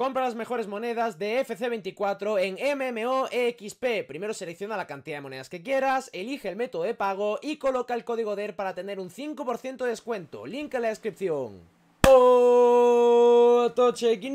Compra las mejores monedas de FC24 en MMOXP. Primero selecciona la cantidad de monedas que quieras, elige el método de pago y coloca el código DER para tener un 5% de descuento. Link en la descripción. Otro toche, un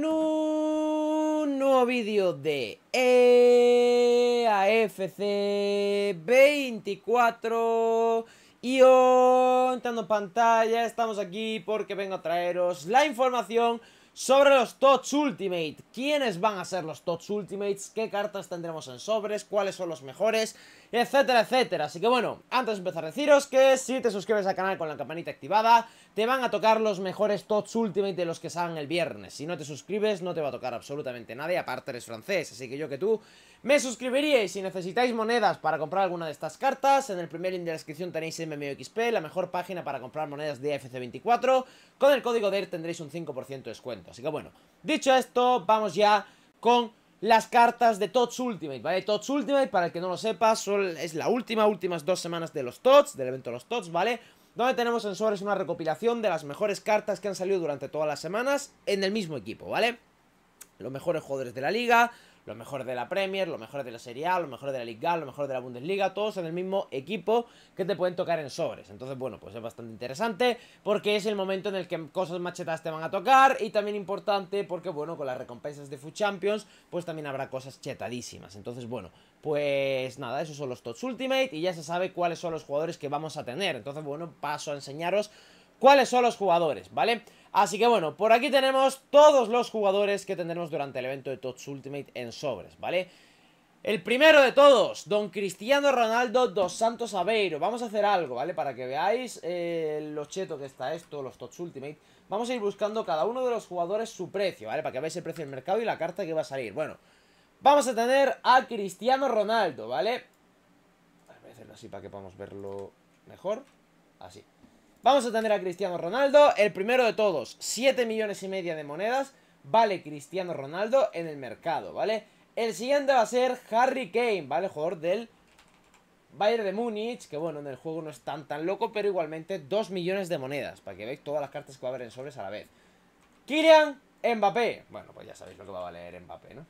nuevo vídeo de EAFC24. Y hoy, entrando pantalla, estamos aquí porque vengo a traeros la información sobre los TOTS Ultimate, ¿quiénes van a ser los TOTS Ultimates? ¿Qué cartas tendremos en sobres? ¿Cuáles son los mejores? Etcétera, etcétera. Así que bueno, antes de empezar a deciros que si te suscribes al canal con la campanita activada, te van a tocar los mejores TOTS Ultimate de los que salgan el viernes. Si no te suscribes, no te va a tocar absolutamente nadie, aparte eres francés, así que yo que tú me suscribiría y si necesitáis monedas para comprar alguna de estas cartas, en el primer link de la descripción tenéis MMOXP, la mejor página para comprar monedas de FC24. Con el código DER e tendréis un 5% de descuento. Así que bueno, dicho esto, vamos ya con las cartas de TOTS Ultimate, ¿vale? TOTS Ultimate, para el que no lo sepa, es la última, últimas dos semanas de los TOTS, del evento de los TOTS, ¿vale? Donde tenemos en sobres una recopilación de las mejores cartas que han salido durante todas las semanas en el mismo equipo, ¿vale? vale los mejores jugadores de la liga, los mejores de la Premier, los mejores de la Serie A, los mejores de la Liga, los mejores de la Bundesliga, todos en el mismo equipo que te pueden tocar en sobres. Entonces, bueno, pues es bastante interesante porque es el momento en el que cosas machetadas te van a tocar y también importante porque, bueno, con las recompensas de FUT Champions, pues también habrá cosas chetadísimas. Entonces, bueno, pues nada, esos son los Tots Ultimate y ya se sabe cuáles son los jugadores que vamos a tener. Entonces, bueno, paso a enseñaros cuáles son los jugadores, ¿vale? vale Así que bueno, por aquí tenemos todos los jugadores que tendremos durante el evento de Tots Ultimate en sobres, ¿vale? El primero de todos, Don Cristiano Ronaldo dos Santos Aveiro. Vamos a hacer algo, ¿vale? Para que veáis eh, lo cheto que está esto, los Tots Ultimate. Vamos a ir buscando cada uno de los jugadores su precio, ¿vale? Para que veáis el precio del mercado y la carta que va a salir. Bueno, vamos a tener a Cristiano Ronaldo, ¿vale? Voy a hacerlo así para que podamos verlo mejor. Así. Vamos a tener a Cristiano Ronaldo, el primero de todos, 7 millones y media de monedas vale Cristiano Ronaldo en el mercado, ¿vale? El siguiente va a ser Harry Kane, ¿vale? Jugador del Bayern de Múnich, que bueno, en el juego no es tan tan loco, pero igualmente 2 millones de monedas, para que veáis todas las cartas que va a haber en sobres a la vez. Kylian Mbappé, bueno, pues ya sabéis lo que va a valer Mbappé, ¿no?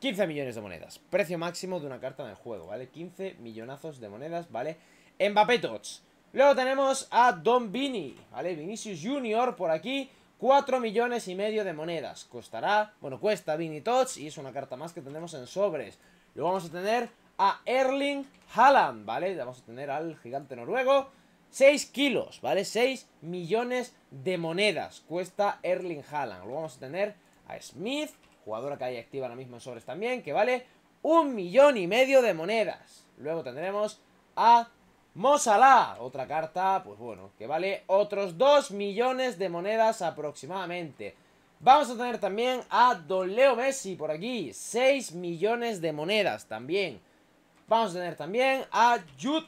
15 millones de monedas, precio máximo de una carta en el juego, ¿vale? 15 millonazos de monedas, ¿vale? Mbappé Tots, Luego tenemos a Don Vini, ¿vale? Vinicius Junior por aquí. 4 millones y medio de monedas. Costará, bueno, cuesta Vini Tots y es una carta más que tendremos en sobres. Luego vamos a tener a Erling Haaland, ¿vale? Vamos a tener al gigante noruego. 6 kilos, ¿vale? 6 millones de monedas cuesta Erling Haaland. Luego vamos a tener a Smith, jugadora que hay activa ahora mismo en sobres también, que vale un millón y medio de monedas. Luego tendremos a Mosala, otra carta, pues bueno, que vale otros 2 millones de monedas aproximadamente. Vamos a tener también a Don Leo Messi por aquí, 6 millones de monedas también. Vamos a tener también a Jude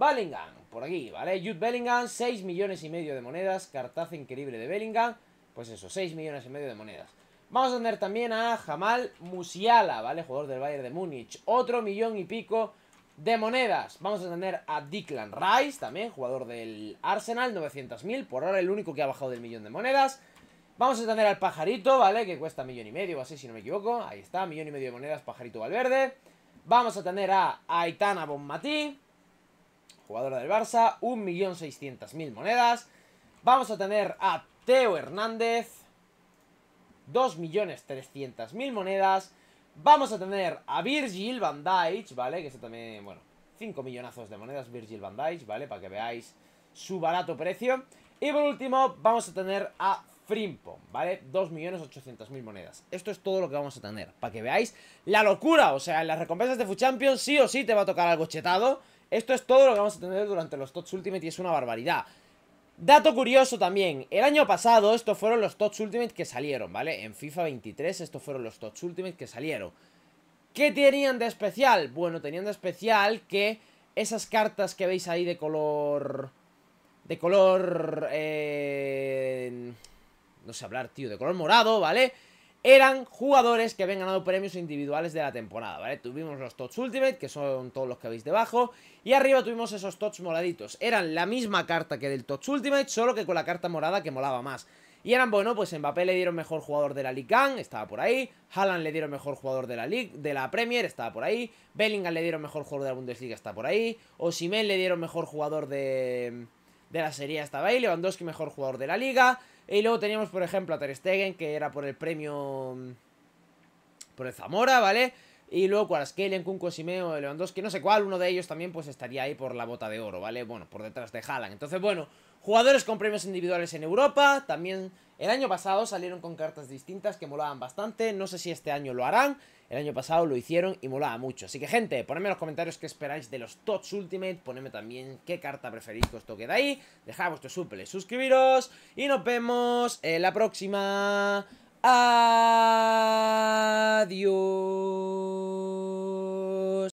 Bellingham por aquí, ¿vale? Jude Bellingham, 6 millones y medio de monedas, cartaza increíble de Bellingham, pues eso, 6 millones y medio de monedas. Vamos a tener también a Jamal Musiala, ¿vale? Jugador del Bayern de Múnich, otro millón y pico de monedas, vamos a tener a Declan Rice, también jugador del Arsenal, 900.000, por ahora el único que ha bajado del millón de monedas. Vamos a tener al pajarito, ¿vale? Que cuesta millón y medio o así, si no me equivoco. Ahí está, millón y medio de monedas, pajarito Valverde. Vamos a tener a Aitana Bonmatí, jugadora del Barça, 1.600.000 monedas. Vamos a tener a Teo Hernández, 2.300.000 monedas. Vamos a tener a Virgil van Dijk, ¿vale? Que es también, bueno, 5 millonazos de monedas Virgil van Dijk, ¿vale? Para que veáis su barato precio. Y por último, vamos a tener a Frimpong, ¿vale? 2.800.000 monedas. Esto es todo lo que vamos a tener, para que veáis la locura. O sea, en las recompensas de Champions sí o sí te va a tocar algo chetado. Esto es todo lo que vamos a tener durante los TOTS Ultimate y es una barbaridad. Dato curioso también, el año pasado estos fueron los TOTS Ultimate que salieron, ¿vale? En FIFA 23 estos fueron los TOTS Ultimate que salieron. ¿Qué tenían de especial? Bueno, tenían de especial que esas cartas que veis ahí de color... De color... Eh, no sé hablar, tío, de color morado, ¿vale? vale eran jugadores que habían ganado premios individuales de la temporada, ¿vale? Tuvimos los Tots Ultimate, que son todos los que veis debajo, y arriba tuvimos esos Tots moraditos. Eran la misma carta que del Tots Ultimate, solo que con la carta morada que molaba más. Y eran, bueno, pues Mbappé le dieron mejor jugador de la Ligue estaba por ahí. Haaland le dieron mejor jugador de la League de la Premier, estaba por ahí. Bellingham le dieron mejor jugador de la Bundesliga, está por ahí. Osimel le dieron mejor jugador de de la serie estaba ahí, Lewandowski mejor jugador de la liga, y luego teníamos, por ejemplo, a Ter Stegen, que era por el premio... Mm, por el Zamora, ¿vale? Y luego Kalen, Kunko, Simeo, Lewandowski, no sé cuál, uno de ellos también pues estaría ahí por la bota de oro, ¿vale? Bueno, por detrás de Haaland. Entonces, bueno, jugadores con premios individuales en Europa, también el año pasado salieron con cartas distintas que molaban bastante, no sé si este año lo harán, el año pasado lo hicieron y molaba mucho. Así que gente, ponedme en los comentarios qué esperáis de los TOTS Ultimate, ponedme también qué carta preferís que os toque de ahí, dejad vuestro suple, suscribiros y nos vemos en la próxima. Adiós.